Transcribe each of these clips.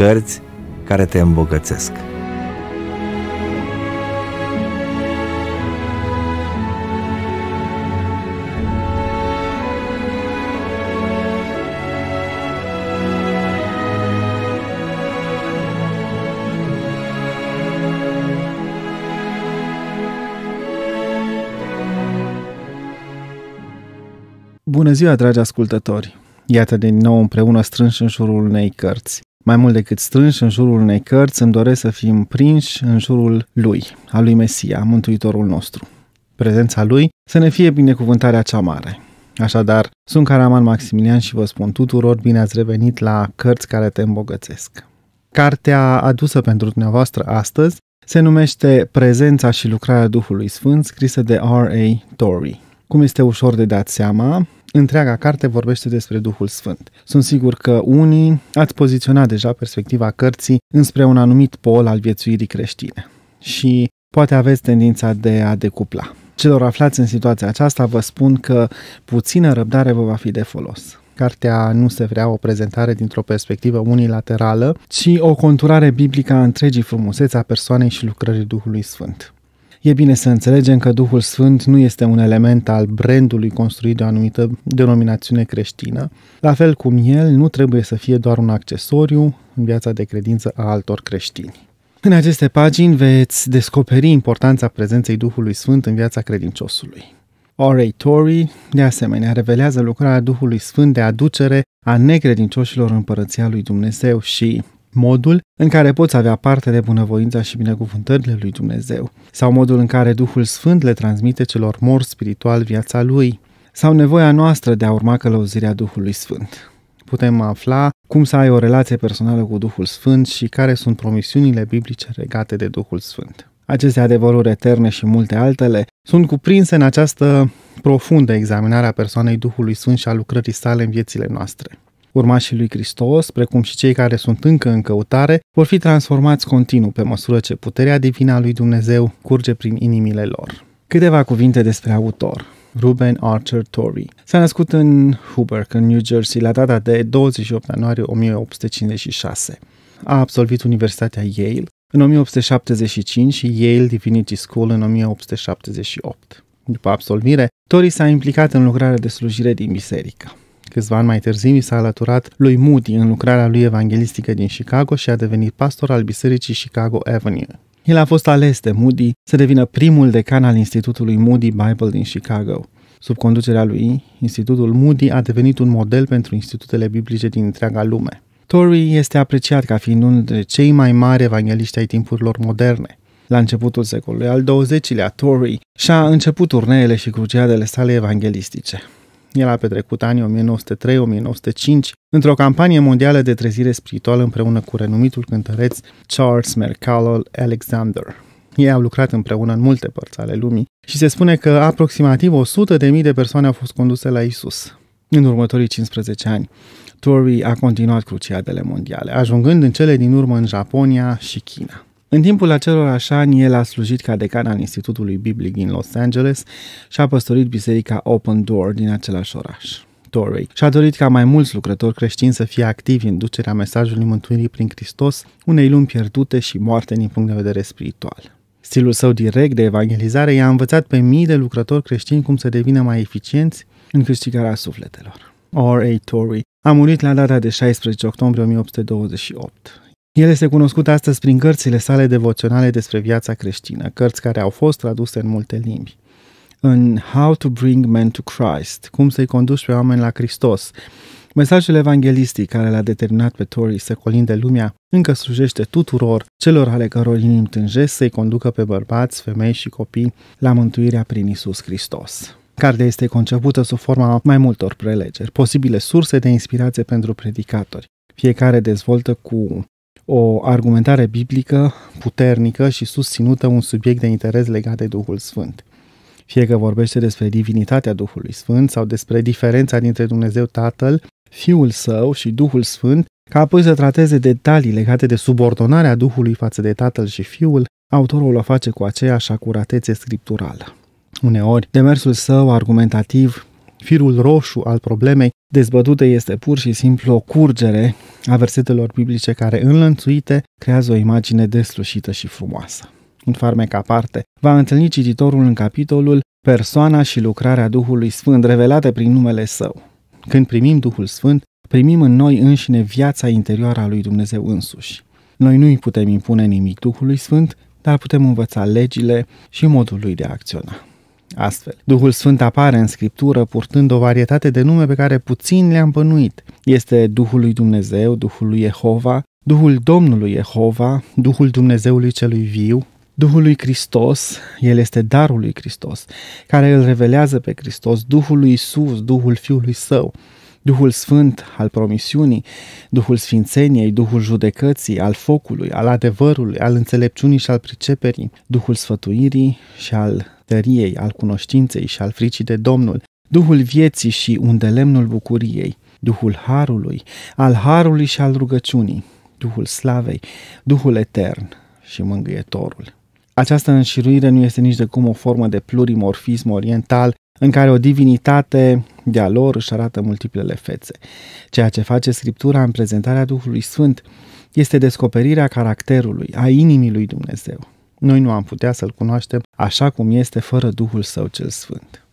cărți care te îmbogățesc. Bună ziua, dragi ascultători! Iată din nou împreună strânși în jurul unei cărți. Mai mult decât strânși în jurul unei cărți, îmi doresc să fim prinși în jurul Lui, a Lui Mesia, Mântuitorul nostru. Prezența Lui să ne fie binecuvântarea cea mare. Așadar, sunt Caraman Maximilian și vă spun tuturor bine ați revenit la Cărți care te îmbogățesc. Cartea adusă pentru dumneavoastră astăzi se numește Prezența și lucrarea Duhului Sfânt, scrisă de R.A. Torrey. Cum este ușor de dat seama, întreaga carte vorbește despre Duhul Sfânt. Sunt sigur că unii ați poziționat deja perspectiva cărții înspre un anumit pol al viețuirii creștine și poate aveți tendința de a decupla. Celor aflați în situația aceasta vă spun că puțină răbdare vă va fi de folos. Cartea nu se vrea o prezentare dintr-o perspectivă unilaterală, ci o conturare biblică a întregii frumuseți a persoanei și lucrării Duhului Sfânt. E bine să înțelegem că Duhul Sfânt nu este un element al brandului construit de o anumită denominațiune creștină, la fel cum el nu trebuie să fie doar un accesoriu în viața de credință a altor creștini. În aceste pagini veți descoperi importanța prezenței Duhului Sfânt în viața credinciosului. R.A. Tory, de asemenea, revelează lucrarea Duhului Sfânt de aducere a necredincioșilor împărăția lui Dumnezeu și modul în care poți avea parte de bunăvoința și binecuvântările lui Dumnezeu, sau modul în care Duhul Sfânt le transmite celor mor spiritual viața lui, sau nevoia noastră de a urma călăuzirea Duhului Sfânt. Putem afla cum să ai o relație personală cu Duhul Sfânt și care sunt promisiunile biblice legate de Duhul Sfânt. Aceste adevăruri eterne și multe altele sunt cuprinse în această profundă examinare a persoanei Duhului Sfânt și a lucrării sale în viețile noastre. Urmașii lui Hristos, precum și cei care sunt încă în căutare, vor fi transformați continuu pe măsură ce puterea divină a lui Dumnezeu curge prin inimile lor. Câteva cuvinte despre autor. Ruben Archer Torrey. S-a născut în Huberk, în New Jersey, la data de 28 ianuarie 1856. A absolvit Universitatea Yale în 1875 și Yale Divinity School în 1878. După absolvire, Tori s-a implicat în lucrarea de slujire din biserică. Câțiva ani mai târziu i s-a alăturat lui Moody în lucrarea lui evanghelistică din Chicago și a devenit pastor al bisericii Chicago Avenue. El a fost ales de Moody să devină primul decan al Institutului Moody Bible din Chicago. Sub conducerea lui, Institutul Moody a devenit un model pentru institutele biblice din întreaga lume. Torrey este apreciat ca fiind unul dintre cei mai mari evangeliști ai timpurilor moderne. La începutul secolului al XX-lea, Torrey și-a început turneele și cruciadele sale evanghelistice. El a petrecut anii 1903-1905 într-o campanie mondială de trezire spirituală împreună cu renumitul cântăreț Charles Mercallol Alexander. Ei au lucrat împreună în multe părți ale lumii și se spune că aproximativ 100.000 de persoane au fost conduse la Isus în următorii 15 ani. Tory a continuat cruciadele mondiale, ajungând în cele din urmă în Japonia și China. În timpul acelor așa ani, el a slujit ca decan al Institutului Biblic din Los Angeles și a păstorit biserica Open Door din același oraș. Torrey și a dorit ca mai mulți lucrători creștini să fie activi în ducerea mesajului mântuirii prin Hristos unei lumi pierdute și moarte din punct de vedere spiritual. Stilul său direct de evangelizare i-a învățat pe mii de lucrători creștini cum să devină mai eficienți în câștigarea sufletelor. R.A. Torrey a murit la data de 16 octombrie 1828. El este cunoscut astăzi prin cărțile sale devoționale despre viața creștină, cărți care au fost traduse în multe limbi. În How to Bring Men to Christ, cum să-i conduci pe oameni la Hristos, mesajul evanghelistic care l-a determinat pe Tori să colinde lumea încă slujește tuturor celor ale căror inimi tânjesc să-i conducă pe bărbați, femei și copii la mântuirea prin Isus Hristos. Cartea este concepută sub forma mai multor prelegeri, posibile surse de inspirație pentru predicatori. Fiecare dezvoltă cu o argumentare biblică puternică și susținută un subiect de interes legat de Duhul Sfânt. Fie că vorbește despre divinitatea Duhului Sfânt sau despre diferența dintre Dumnezeu Tatăl, Fiul Său și Duhul Sfânt, ca apoi să trateze detalii legate de subordonarea Duhului față de Tatăl și Fiul, autorul o face cu aceeași acuratețe scripturală. Uneori, demersul său argumentativ firul roșu al problemei dezbătute este pur și simplu o curgere a versetelor biblice care, înlănțuite, creează o imagine deslușită și frumoasă. În farmec aparte, va întâlni cititorul în capitolul persoana și lucrarea Duhului Sfânt revelate prin numele Său. Când primim Duhul Sfânt, primim în noi înșine viața interioară a lui Dumnezeu însuși. Noi nu îi putem impune nimic Duhului Sfânt, dar putem învăța legile și modul lui de a acționa. Astfel, Duhul Sfânt apare în Scriptură purtând o varietate de nume pe care puțin le-am bănuit. Este Duhul lui Dumnezeu, Duhul lui Jehova, Duhul Domnului Jehova, Duhul Dumnezeului celui viu, Duhul lui Hristos, El este darul lui Hristos, care îl revelează pe Hristos, Duhul lui Isus, Duhul Fiului Său, Duhul Sfânt al promisiunii, Duhul Sfințeniei, Duhul judecății, al focului, al adevărului, al înțelepciunii și al priceperii, Duhul sfătuirii și al tăriei, al cunoștinței și al fricii de Domnul, Duhul vieții și undelemnul bucuriei, Duhul harului, al harului și al rugăciunii, Duhul slavei, Duhul etern și mângâietorul. Această înșiruire nu este nici de cum o formă de plurimorfism oriental în care o divinitate de-a lor își arată multiplele fețe. Ceea ce face Scriptura în prezentarea Duhului Sfânt este descoperirea caracterului, a inimii lui Dumnezeu. Noi nu am putea să-L cunoaștem așa cum este fără Duhul Său cel Sfânt.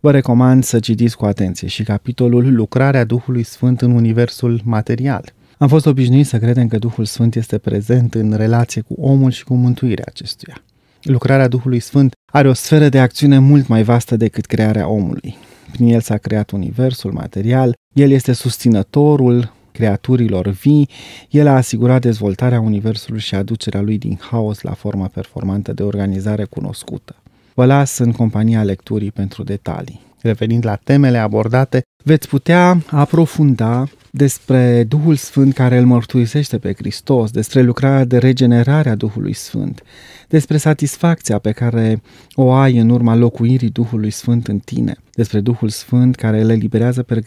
Vă recomand să citiți cu atenție și capitolul Lucrarea Duhului Sfânt în Universul Material. Am fost obișnuit să credem că Duhul Sfânt este prezent în relație cu omul și cu mântuirea acestuia. Lucrarea Duhului Sfânt are o sferă de acțiune mult mai vastă decât crearea omului. Prin el s-a creat universul material, el este susținătorul, creaturilor vii, el a asigurat dezvoltarea Universului și aducerea lui din haos la forma performantă de organizare cunoscută. Vă las în compania lecturii pentru detalii revenind la temele abordate, veți putea aprofunda despre Duhul Sfânt care îl mărturisește pe Hristos, despre lucrarea de regenerare a Duhului Sfânt, despre satisfacția pe care o ai în urma locuirii Duhului Sfânt în tine, despre Duhul Sfânt care îl eliberează pe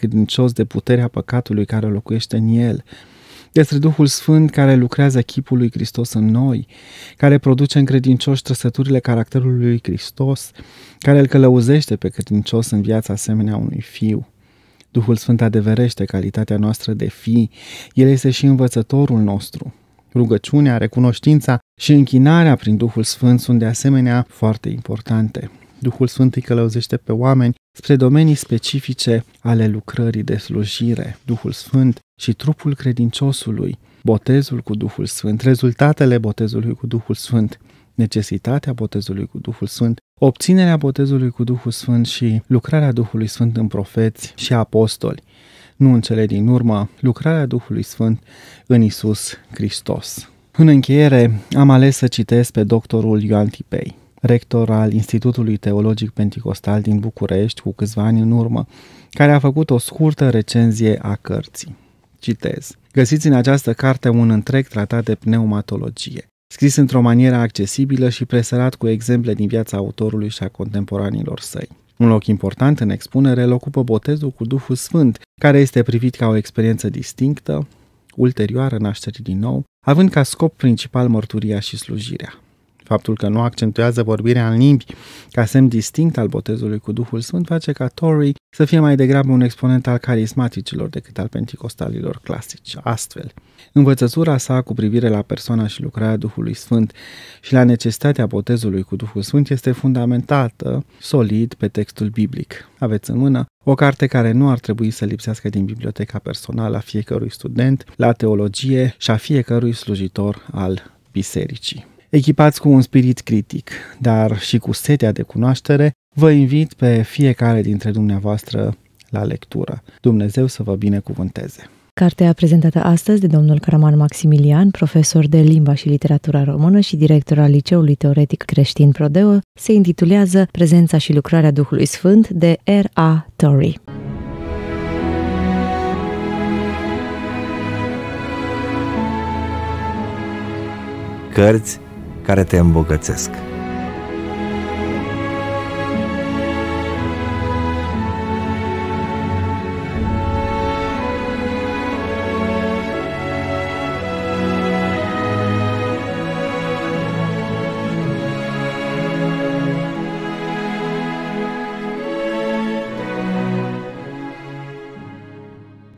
de puterea păcatului care locuiește în el, despre Duhul Sfânt care lucrează chipul lui Hristos în noi, care produce în credincioși trăsăturile caracterului lui Hristos, care îl călăuzește pe credincios în viața asemenea unui fiu. Duhul Sfânt adeverește calitatea noastră de fi, El este și învățătorul nostru. Rugăciunea, recunoștința și închinarea prin Duhul Sfânt sunt de asemenea foarte importante. Duhul Sfânt îi călăuzește pe oameni spre domenii specifice ale lucrării de slujire. Duhul Sfânt și trupul credinciosului, botezul cu Duhul Sfânt, rezultatele botezului cu Duhul Sfânt, necesitatea botezului cu Duhul Sfânt, obținerea botezului cu Duhul Sfânt și lucrarea Duhului Sfânt în profeți și apostoli. Nu în cele din urmă, lucrarea Duhului Sfânt în Isus Hristos. În încheiere, am ales să citesc pe doctorul Ioan Tipei rector al Institutului Teologic Pentecostal din București cu câțiva ani în urmă, care a făcut o scurtă recenzie a cărții. Citez. Găsiți în această carte un întreg tratat de pneumatologie, scris într-o manieră accesibilă și presărat cu exemple din viața autorului și a contemporanilor săi. Un loc important în expunere îl ocupă botezul cu Duhul Sfânt, care este privit ca o experiență distinctă, ulterioară nașterii din nou, având ca scop principal mărturia și slujirea. Faptul că nu accentuează vorbirea în limbi ca semn distinct al botezului cu Duhul Sfânt face ca Tory să fie mai degrabă un exponent al carismaticilor decât al penticostalilor clasici. Astfel, învățătura sa cu privire la persoana și lucrarea Duhului Sfânt și la necesitatea botezului cu Duhul Sfânt este fundamentată solid pe textul biblic. Aveți în mână o carte care nu ar trebui să lipsească din biblioteca personală a fiecărui student la teologie și a fiecărui slujitor al bisericii. Echipați cu un spirit critic, dar și cu setea de cunoaștere, vă invit pe fiecare dintre dumneavoastră la lectură. Dumnezeu să vă binecuvânteze! Cartea prezentată astăzi de domnul Caraman Maximilian, profesor de limba și literatura română și director al Liceului Teoretic Creștin Prodeo, se intitulează Prezența și lucrarea Duhului Sfânt de R.A. Torrey. Cărți care te îmbogățesc.